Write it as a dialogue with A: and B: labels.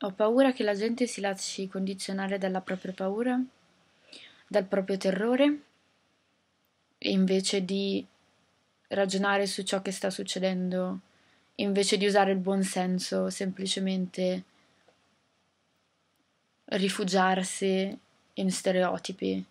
A: Ho paura che la gente si
B: lasci condizionare dalla propria paura, dal proprio terrore, invece di ragionare su ciò che sta succedendo, invece di usare il buon senso, semplicemente rifugiarsi in stereotipi